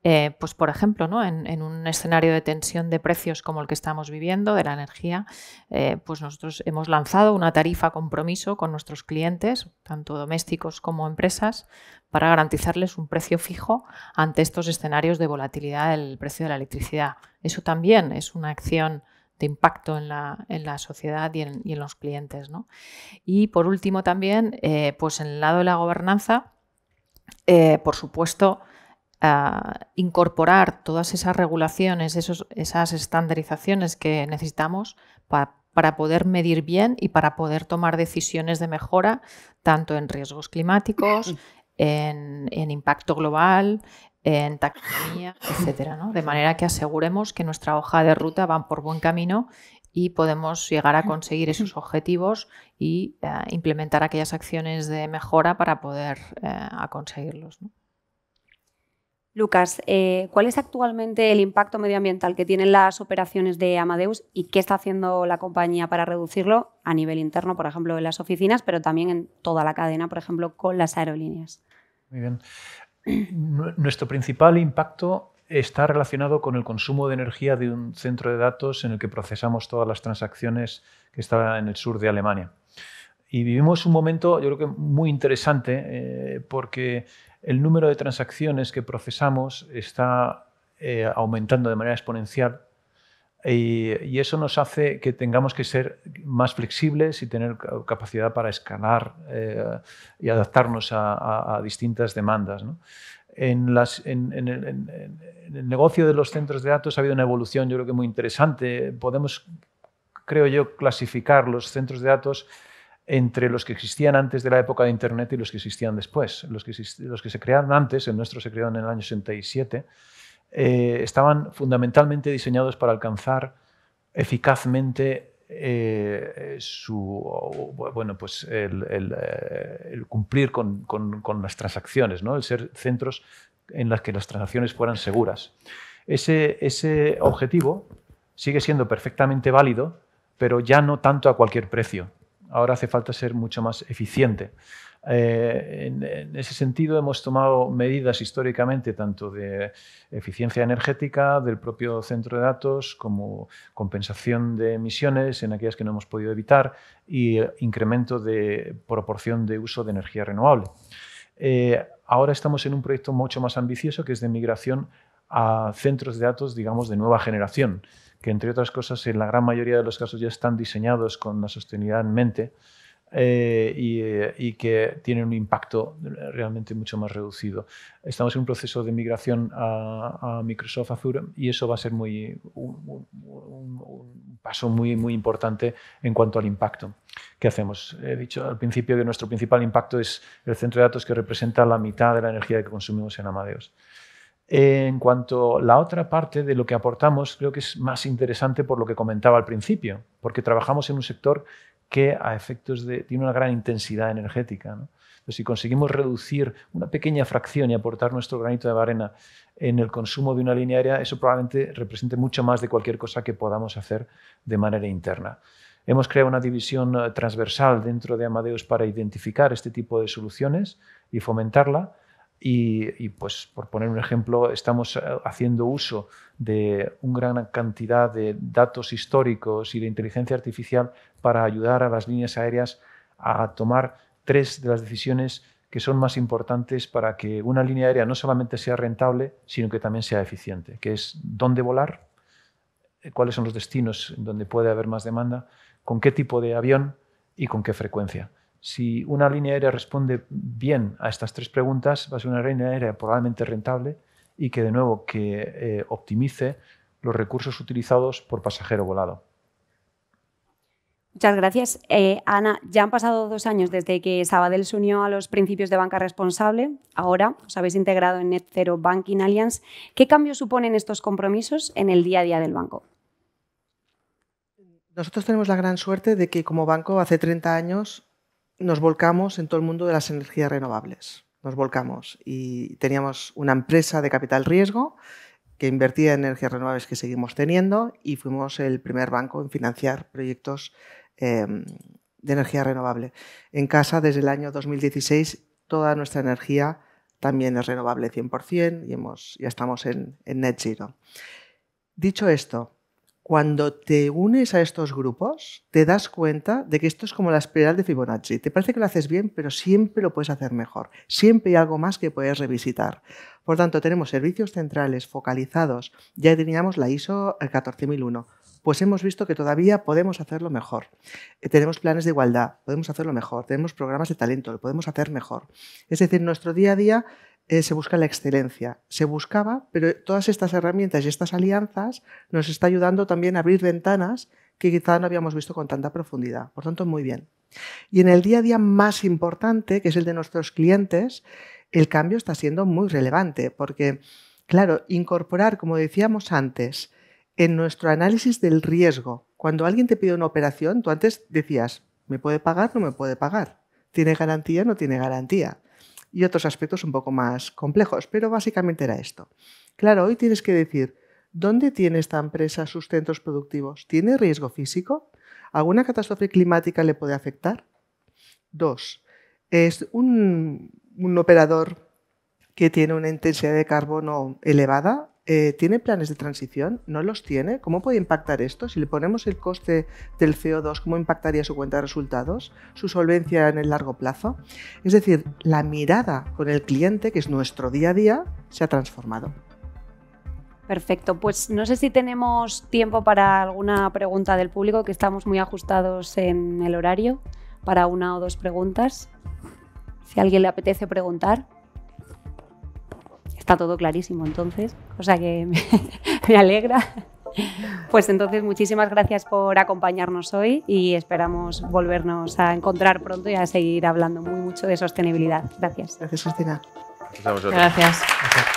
Speaker 2: eh, pues por ejemplo, ¿no? en, un escenario de tensión de precios como el que estamos viviendo de la energía, eh, pues nosotros hemos lanzado una tarifa compromiso con nuestros clientes, tanto domésticos como empresas, para garantizarles un precio fijo ante estos escenarios de volatilidad del precio la electricidad. Eso también es una acción de impacto en la, sociedad y en, los clientes. Y por último también, eh, pues en el lado de la gobernanza, eh, por supuesto, ah, incorporar todas esas regulaciones, esos, esas estandarizaciones que necesitamos para poder medir bien y para poder tomar decisiones de mejora, tanto en riesgos climáticos, *clears throat* en, en impacto global, en taxonomía, etcétera, ¿no? De manera que aseguremos que nuestra hoja de ruta va por buen camino y podemos llegar a conseguir esos objetivos y eh, implementar aquellas acciones de mejora para poder eh, conseguirlos.
Speaker 1: Lucas, eh, ¿cuál es actualmente el impacto medioambiental que tienen las operaciones de Amadeus y qué está haciendo la compañía para reducirlo a nivel interno, por ejemplo, en las oficinas, pero también en toda la cadena, por ejemplo, con las aerolíneas? Muy
Speaker 4: bien nuestro principal impacto está relacionado con el consumo de energía de un centro de datos en el que procesamos todas las transacciones que está en el sur de Alemania. Y vivimos un momento, yo creo que muy interesante, eh, porque el número de transacciones que procesamos está eh, aumentando de manera exponencial eh, y, eso nos hace que tengamos que ser más flexibles y tener capacidad para escalar eh, y adaptarnos a, distintas demandas. En, el negocio de los centros de datos ha habido una evolución, yo creo que muy interesante. Podemos, creo yo, clasificar los centros de datos entre los que existían antes de la época de Internet y los que existían después. Los que, los que se crearon antes, el nuestro se creó en el año 67 eh, estaban fundamentalmente diseñados para alcanzar eficazmente eh, su, bueno, pues el, eh, cumplir con, las transacciones, ¿no? el ser centros en los que las transacciones fueran seguras. ese objetivo sigue siendo perfectamente válido, pero ya no tanto a cualquier precio. Ahora hace falta ser mucho más eficiente. Eh, en, ese sentido, hemos tomado medidas históricamente tanto de eficiencia energética del propio centro de datos como compensación de emisiones en aquellas que no hemos podido evitar y eh, incremento de proporción de uso de energía renovable. Eh, ahora estamos en un proyecto mucho más ambicioso que es de migración a centros de datos, digamos, de nueva generación, que entre otras cosas en la gran mayoría de los casos ya están diseñados con la sostenibilidad en mente eh, eh, y, que tienen un impacto realmente mucho más reducido. Estamos en un proceso de migración a, Microsoft Azure y eso va a ser muy, un, paso muy, muy importante en cuanto al impacto. que hacemos? He dicho al principio que nuestro principal impacto es el centro de datos que representa la mitad de la energía que consumimos en Amadeus. En cuanto a la otra parte de lo que aportamos, creo que es más interesante por lo que comentaba al principio, porque trabajamos en un sector que a efectos de... tiene una gran intensidad energética. si conseguimos reducir una pequeña fracción y aportar nuestro granito de arena en el consumo de una línea aérea, eso probablemente represente mucho más de cualquier cosa que podamos hacer de manera interna. Hemos creado una división eh, transversal dentro de Amadeus para identificar este tipo de soluciones y fomentarla. Y, pues, por poner un ejemplo, estamos eh, haciendo uso de una gran cantidad de datos históricos y de inteligencia artificial para ayudar a las líneas aéreas a tomar tres de las decisiones que son más importantes para que una línea aérea no solamente sea rentable, sino que también sea eficiente, que es dónde volar, eh, cuáles son los destinos donde puede haber más demanda, con qué tipo de avión y con qué frecuencia. Si una línea aérea responde bien a estas tres preguntas, va a ser una línea aérea probablemente rentable y que de nuevo que eh, optimice los recursos utilizados por pasajero volado.
Speaker 1: Muchas gracias. Eh, Ana, ya han pasado dos años desde que Sabadell se unió a los principios de banca responsable. Ahora os habéis integrado en Net Zero Banking Alliance. ¿Qué cambios suponen estos compromisos en el día a día del banco?
Speaker 3: Nosotros tenemos la gran suerte de que como banco hace 30 años nos volcamos en todo el mundo de las energías renovables. Nos volcamos y teníamos una empresa de capital riesgo que invertía en energías renovables que seguimos teniendo y fuimos el primer banco en financiar proyectos Em, de energía renovable. En casa, desde el año 2016, toda nuestra energía también es renovable 100% y hemos, ya estamos en, net zero. Dicho esto, cuando te unes a estos grupos, te das cuenta de que esto es como la espiral de Fibonacci. Te parece que lo haces bien, pero siempre lo puedes hacer mejor. Siempre hay algo más que puedes revisitar. Por tanto, tenemos servicios centrales focalizados. Ya teníamos la ISO 14001. Eh, pues hemos visto que todavía podemos hacerlo mejor. Eh, tenemos planes de igualdad, podemos hacerlo mejor, tenemos programas de talento, lo podemos hacer mejor. Es decir, nuestro día a día eh, se busca la excelencia. Se buscaba, pero todas estas herramientas y estas alianzas nos está ayudando también a abrir ventanas que quizá no habíamos visto con tanta profundidad. Por tanto, muy bien. Y en el día a día más importante, que es el de nuestros clientes, el cambio está siendo muy relevante, porque, claro, incorporar, como decíamos antes, en nuestro análisis del riesgo, cuando alguien te pide una operación, tú antes decías, ¿me puede pagar? ¿No me puede pagar? ¿Tiene garantía? ¿No tiene garantía? Y otros aspectos un poco más complejos, pero básicamente era esto. Claro, hoy tienes que decir, ¿dónde tiene esta empresa sus centros productivos? ¿Tiene riesgo físico? ¿Alguna catástrofe climática le puede afectar? Dos, es un, un operador que tiene una intensidad de carbono elevada, eh, ¿Tiene planes de transición? ¿No los tiene? ¿Cómo puede impactar esto? Si le ponemos el coste del CO2, ¿cómo impactaría su cuenta de resultados? ¿Su solvencia en el largo plazo? Es decir, la mirada con el cliente, que es nuestro día a día, se ha transformado.
Speaker 1: Perfecto, pues no sé si tenemos tiempo para alguna pregunta del público, que estamos muy ajustados en el horario, para una o dos preguntas. Si a alguien le apetece preguntar. Está todo clarísimo entonces, cosa que *laughs* me, alegra. Pues entonces muchísimas gracias por acompañarnos hoy y esperamos volvernos a encontrar pronto y a seguir hablando muy mucho de sostenibilidad. Gracias. Gracias, Cristina. Gracias.
Speaker 3: gracias.